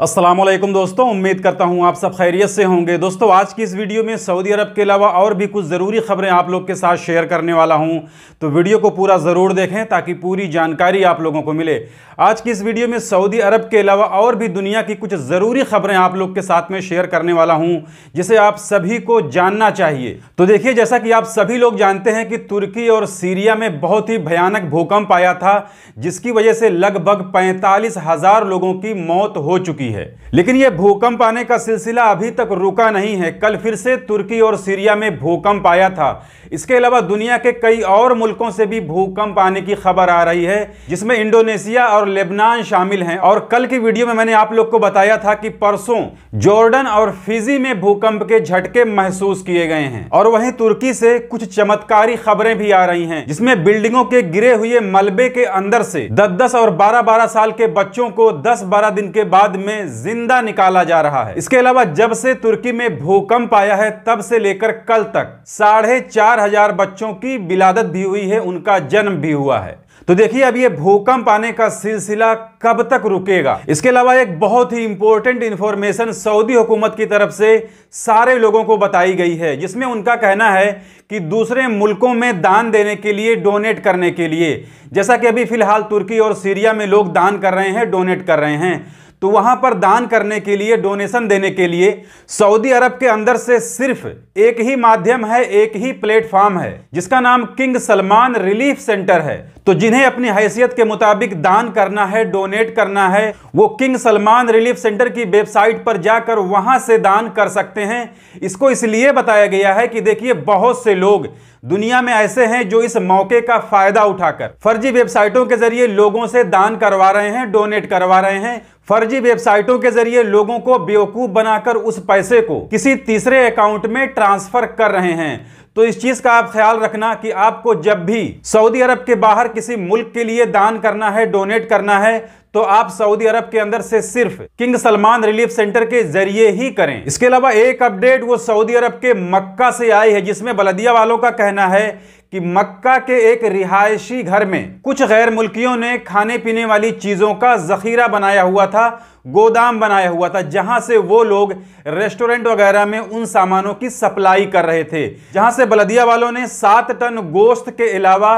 अस्सलाम वालेकुम दोस्तों उम्मीद करता हूँ आप सब खैरियत से होंगे दोस्तों आज की इस वीडियो में सऊदी अरब के अलावा और भी कुछ ज़रूरी खबरें आप लोग के साथ शेयर करने वाला हूँ तो वीडियो को पूरा ज़रूर देखें ताकि पूरी जानकारी आप लोगों को मिले आज की इस वीडियो में सऊदी अरब के अलावा और भी दुनिया की कुछ ज़रूरी खबरें आप लोग के साथ में शेयर करने वाला हूँ जिसे आप सभी को जानना चाहिए तो देखिए जैसा कि आप सभी लोग जानते हैं कि तुर्की और सीरिया में बहुत ही भयानक भूकंप आया था जिसकी वजह से लगभग पैंतालीस लोगों की मौत हो चुकी चुकी है लेकिन यह भूकंप आने का सिलसिला अभी तक रुका नहीं है कल फिर से तुर्की और सीरिया में भूकंप आया था इसके अलावा दुनिया के कई और मुल्कों से भी भूकंप आने की खबर आ रही है जिसमें इंडोनेशिया और लेबनान शामिल हैं और कल की वीडियो में मैंने आप लोग को बताया था कि परसों जॉर्डन और फिजी में भूकंप के झटके महसूस किए गए हैं और वहीं तुर्की से कुछ चमत्कारी खबरें भी आ रही हैं जिसमें बिल्डिंगों के गिरे हुए मलबे के अंदर से दस दस और बारह बारह साल के बच्चों को दस बारह दिन के बाद में उन्हें जिंदा निकाला जा रहा है इसके अलावा जब से तुर्की में भूकंप आया है तब से लेकर कल तक साढ़े चार हजार बच्चों की बिलादत भी हुई है उनका जन्म भी हुआ है तो देखिए अब ये भूकंप आने का सिलसिला कब तक रुकेगा इसके अलावा एक बहुत ही इंपॉर्टेंट इंफॉर्मेशन सऊदी हुकूमत की तरफ से सारे लोगों को बताई गई है जिसमें उनका कहना है कि दूसरे मुल्कों में दान देने के लिए डोनेट करने के लिए जैसा कि अभी फिलहाल तुर्की और सीरिया में लोग दान कर रहे हैं डोनेट कर रहे हैं तो वहां पर दान करने के लिए डोनेशन देने के लिए सऊदी अरब के अंदर से सिर्फ एक ही माध्यम है एक ही प्लेटफॉर्म है जिसका नाम किंग सलमान रिलीफ सेंटर है तो जिन्हें अपनी हैसियत के मुताबिक दान करना है डोनेट करना है वो किंग सलमान रिलीफ सेंटर की वेबसाइट पर जाकर वहां से दान कर सकते हैं इसको इसलिए बताया गया है कि देखिए बहुत से लोग दुनिया में ऐसे हैं जो इस मौके का फायदा उठाकर फर्जी वेबसाइटों के जरिए लोगों से दान करवा रहे हैं डोनेट करवा रहे हैं फर्जी वेबसाइटों के जरिए लोगों को बेवकूफ बनाकर उस पैसे को किसी तीसरे अकाउंट में ट्रांसफर कर रहे हैं तो इस चीज का आप ख्याल रखना कि आपको जब भी सऊदी अरब के बाहर किसी मुल्क के लिए दान करना है डोनेट करना है तो आप सऊदी अरब के अंदर से सिर्फ किंग सलमान रिलीफ सेंटर के जरिए ही करें इसके अलावा एक अपडेट वो सऊदी अरब के मक्का से आई है जिसमें बलदिया वालों का कहना है कि मक्का के एक रिहायशी घर में कुछ गैर मुल्कियों ने खाने पीने वाली चीज़ों का जखीरा बनाया हुआ था गोदाम बनाया हुआ था जहां से वो लोग रेस्टोरेंट वगैरह में उन सामानों की सप्लाई कर रहे थे जहां से बलदिया वालों ने सात टन गोश्त के अलावा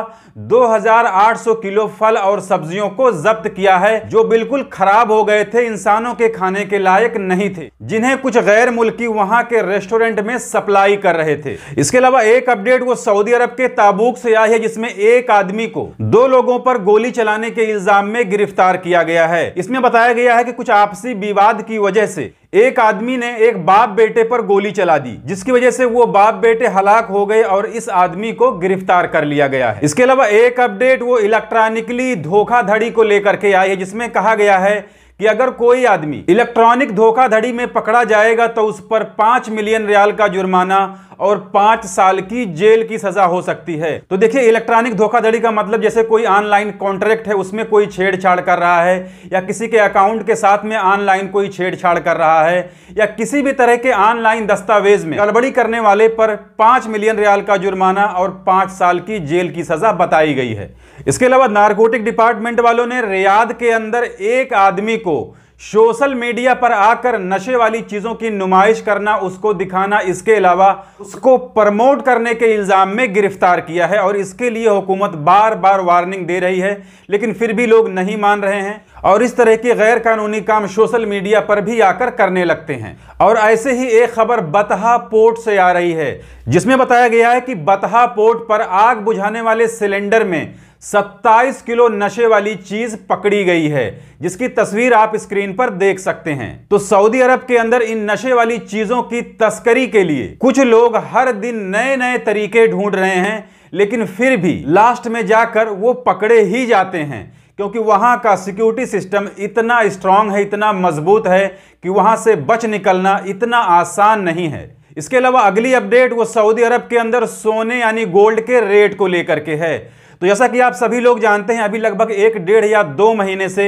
2800 किलो फल और सब्जियों को जब्त किया है जो बिल्कुल खराब हो गए थे इंसानों के खाने के लायक नहीं थे जिन्हें कुछ गैर मुल्की वहां के रेस्टोरेंट में सप्लाई कर रहे थे इसके अलावा एक अपडेट वो सऊदी अरब के ताबूक से आई है जिसमें एक आदमी को दो लोगों पर गोली चलाने के इल्जाम में गिरफ्तार किया गया है इसमें बताया गया है कि कुछ आपसी विवाद की वजह से एक आदमी ने एक बाप बेटे पर गोली चला दी जिसकी वजह से वो बाप बेटे हलाक हो गए और इस आदमी को गिरफ्तार कर लिया गया है इसके अलावा एक अपडेट वो इलेक्ट्रॉनिकली धोखाधड़ी को लेकर के आई है जिसमें कहा गया है कि अगर कोई आदमी इलेक्ट्रॉनिक धोखाधड़ी में पकड़ा जाएगा तो उस पर पांच मिलियन रियाल का जुर्माना और पांच साल की जेल की सजा हो सकती है तो देखिए इलेक्ट्रॉनिक धोखाधड़ी का मतलब जैसे कोई ऑनलाइन कॉन्ट्रैक्ट है उसमें कोई छेड़छाड़ कर रहा है या किसी के अकाउंट के साथ में ऑनलाइन कोई छेड़छाड़ कर रहा है या किसी भी तरह के ऑनलाइन दस्तावेज में गड़बड़ी करने वाले पर पांच मिलियन रियाल का जुर्माना और पांच साल की जेल की सजा बताई गई है इसके अलावा नारकोटिक डिपार्टमेंट वालों ने रियाद के अंदर एक आदमी को सोशल मीडिया पर आकर नशे वाली चीज़ों की नुमाइश करना उसको दिखाना इसके अलावा उसको प्रमोट करने के इल्ज़ाम में गिरफ्तार किया है और इसके लिए हुकूमत बार बार वार्निंग दे रही है लेकिन फिर भी लोग नहीं मान रहे हैं और इस तरह के गैर कानूनी काम सोशल मीडिया पर भी आकर करने लगते हैं और ऐसे ही एक खबर बतहा पोर्ट से आ रही है जिसमें बताया गया है कि बतहा पोर्ट पर आग बुझाने वाले सिलेंडर में 27 किलो नशे वाली चीज पकड़ी गई है जिसकी तस्वीर आप स्क्रीन पर देख सकते हैं तो सऊदी अरब के अंदर इन नशे वाली चीजों की तस्करी के लिए कुछ लोग हर दिन नए नए तरीके ढूंढ रहे हैं लेकिन फिर भी लास्ट में जाकर वो पकड़े ही जाते हैं क्योंकि वहाँ का सिक्योरिटी सिस्टम इतना स्ट्रांग है इतना मजबूत है कि वहाँ से बच निकलना इतना आसान नहीं है इसके अलावा अगली अपडेट वो सऊदी अरब के अंदर सोने यानी गोल्ड के रेट को लेकर के है तो जैसा कि आप सभी लोग जानते हैं अभी लगभग एक डेढ़ या दो महीने से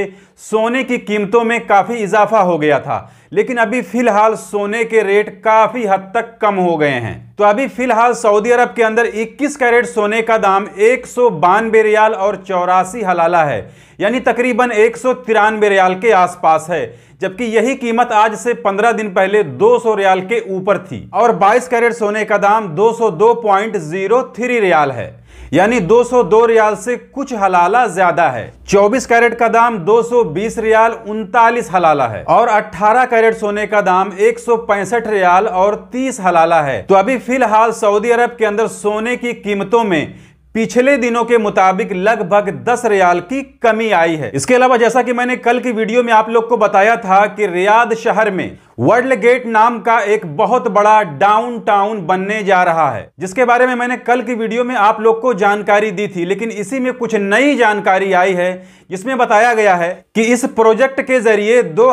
सोने की कीमतों में काफ़ी इजाफा हो गया था लेकिन अभी फिलहाल सोने के रेट काफ़ी हद तक कम हो गए हैं तो अभी फिलहाल सऊदी अरब के अंदर 21 कैरेट सोने का दाम एक सौ रियाल और चौरासी हलाला है यानी तकरीबन एक सौ रियाल के आसपास है जबकि यही कीमत आज से 15 दिन पहले 200 रियाल के ऊपर थी और 22 कैरेट सोने का दाम 202.03 रियाल है यानी 202 रियाल से कुछ हलाला ज्यादा है 24 कैरेट का दाम 220 रियाल उनतालीस हलाला है और 18 कैरेट सोने का दाम एक रियाल और 30 हलाला है तो अभी फिलहाल सऊदी अरब के अंदर सोने की कीमतों में पिछले दिनों के मुताबिक लगभग 10 रियाल की कमी आई है इसके अलावा जैसा कि मैंने कल की वीडियो में आप लोग को बताया था कि रियाद शहर में वर्ल्ड गेट नाम का एक बहुत बड़ा डाउनटाउन बनने जा रहा है जिसके बारे में मैंने कल की वीडियो में आप लोग को जानकारी दी थी लेकिन इसी में कुछ नई जानकारी आई है जिसमें बताया गया है कि इस प्रोजेक्ट के जरिए दो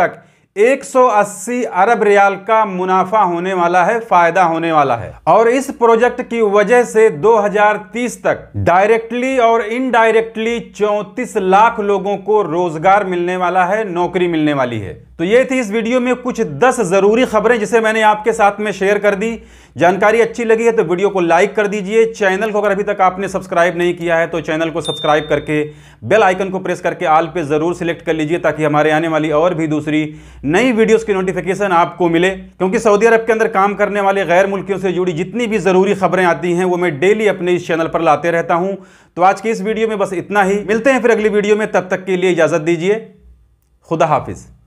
तक 180 अरब रियाल का मुनाफा होने वाला है फायदा होने वाला है और इस प्रोजेक्ट की वजह से 2030 तक डायरेक्टली और इनडायरेक्टली 34 लाख लोगों को रोजगार मिलने वाला है नौकरी मिलने वाली है तो ये थी इस वीडियो में कुछ दस ज़रूरी खबरें जिसे मैंने आपके साथ में शेयर कर दी जानकारी अच्छी लगी है तो वीडियो को लाइक कर दीजिए चैनल को अगर अभी तक आपने सब्सक्राइब नहीं किया है तो चैनल को सब्सक्राइब करके बेल आइकन को प्रेस करके आल पे ज़रूर सिलेक्ट कर लीजिए ताकि हमारे आने वाली और भी दूसरी नई वीडियोज़ की नोटिफिकेशन आपको मिले क्योंकि सऊदी अरब के अंदर काम करने वाले गैर मुल्कियों से जुड़ी जितनी भी ज़रूरी खबरें आती हैं वो मैं डेली अपने इस चैनल पर लाते रहता हूँ तो आज की इस वीडियो में बस इतना ही मिलते हैं फिर अगली वीडियो में तब तक के लिए इजाज़त दीजिए खुदा हाफिज़